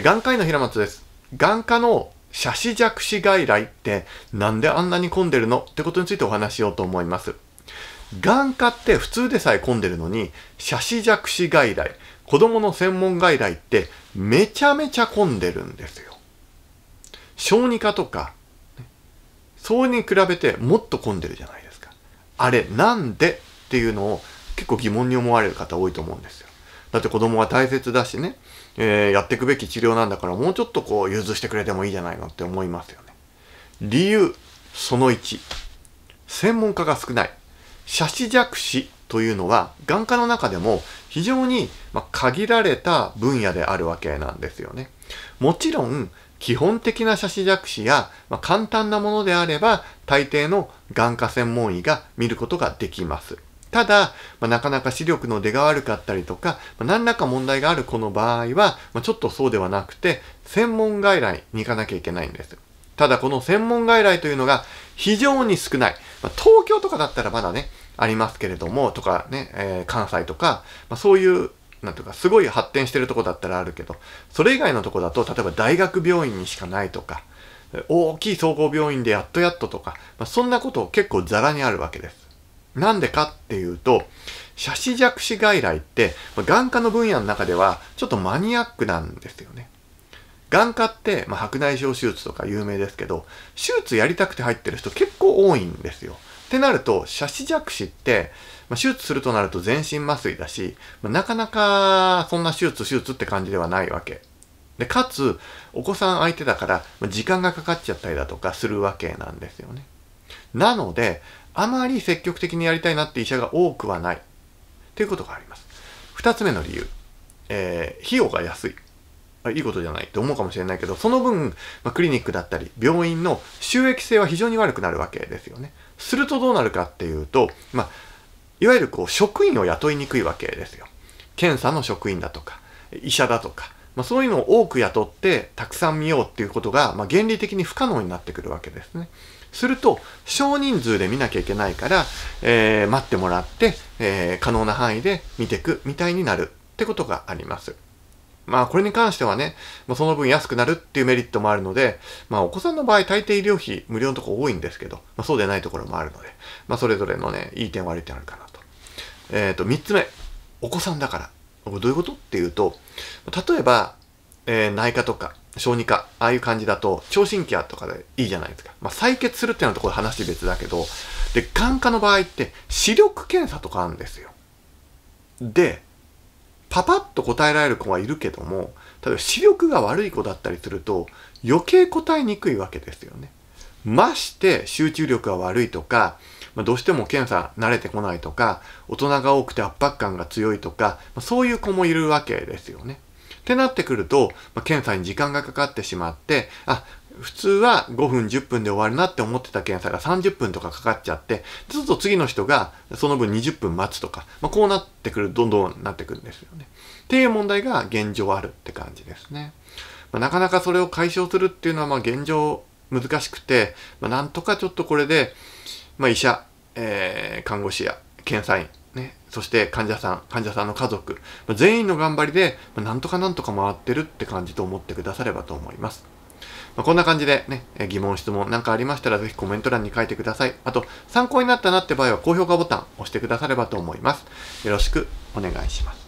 眼科医の平松です。眼科の斜視弱視外来ってなんであんなに混んでるのってことについてお話しようと思います。眼科って普通でさえ混んでるのに、斜視弱視外来、子供の専門外来ってめちゃめちゃ混んでるんですよ。小児科とか、そうに比べてもっと混んでるじゃないですか。あれなんでっていうのを結構疑問に思われる方多いと思うんですよ。だって子供は大切だしね、えー、やっていくべき治療なんだからもうちょっとこう融通してくれてもいいじゃないのって思いますよね。理由その1専門家が少ない斜視弱視というのは眼科の中でも非常に限られた分野であるわけなんですよね。もちろん基本的な斜視弱視や、ま簡単なものであれば大抵の眼科専門医が見ることができます。ただ、まあ、なかなか視力の出が悪かったりとか、まあ、何らか問題がある子の場合は、まあ、ちょっとそうではなくて、専門外来に行かなきゃいけないんです。ただ、この専門外来というのが非常に少ない。まあ、東京とかだったらまだね、ありますけれども、とかね、えー、関西とか、まあ、そういうなんとか、すごい発展してるとこだったらあるけど、それ以外のとこだと、例えば大学病院にしかないとか、大きい総合病院でやっとやっととか、まあ、そんなこと結構ザラにあるわけです。なんでかっていうと、斜視弱視外来って、眼科の分野の中ではちょっとマニアックなんですよね。眼科って、まあ、白内障手術とか有名ですけど、手術やりたくて入ってる人結構多いんですよ。ってなると、斜視弱視って、まあ、手術するとなると全身麻酔だし、まあ、なかなかそんな手術、手術って感じではないわけ。で、かつ、お子さん相手だから、時間がかかっちゃったりだとかするわけなんですよね。なので、あまり積極的にやりたいなって医者が多くはないということがあります。2つ目の理由、えー、費用が安い。いいことじゃないと思うかもしれないけど、その分、まあ、クリニックだったり、病院の収益性は非常に悪くなるわけですよね。するとどうなるかっていうと、まあ、いわゆるこう、職員を雇いにくいわけですよ。検査の職員だとか、医者だとか、まあ、そういうのを多く雇って、たくさん見ようっていうことが、まあ、原理的に不可能になってくるわけですね。すると少人数で見なきゃいけないから、えー、待ってもらって、えー、可能な範囲で見ていくみたいになるってことがあります。まあこれに関してはね、まあ、その分安くなるっていうメリットもあるので、まあお子さんの場合大抵医療費無料のとこ多いんですけど、まあ、そうでないところもあるので、まあそれぞれのね、いい点悪い点あるかなと。えっ、ー、と、3つ目。お子さんだから。どういうことっていうと、例えば、えー、内科とか小児科ああいう感じだと聴診器やとかでいいじゃないですか、まあ、採血するっていうのはところ話別だけどで眼科の場合って視力検査とかあるんですよでパパッと答えられる子はいるけども例えば視力が悪い子だったりすると余計答えにくいわけですよねまして集中力が悪いとか、まあ、どうしても検査慣れてこないとか大人が多くて圧迫感が強いとか、まあ、そういう子もいるわけですよねってなってくると、まあ、検査に時間がかかってしまって、あ、普通は5分10分で終わるなって思ってた検査が30分とかかかっちゃって、ちょっと次の人がその分20分待つとか、まあ、こうなってくる、どんどんなってくるんですよね。っていう問題が現状あるって感じですね。まあ、なかなかそれを解消するっていうのはまあ現状難しくて、まあ、なんとかちょっとこれで、まあ、医者、えー、看護師や検査員、そして患者さん、患者さんの家族、ま全員の頑張りで、まなんとかなんとか回ってるって感じと思ってくださればと思います。まこんな感じでね、疑問、質問なんかありましたらぜひコメント欄に書いてください。あと、参考になったなって場合は高評価ボタン押してくださればと思います。よろしくお願いします。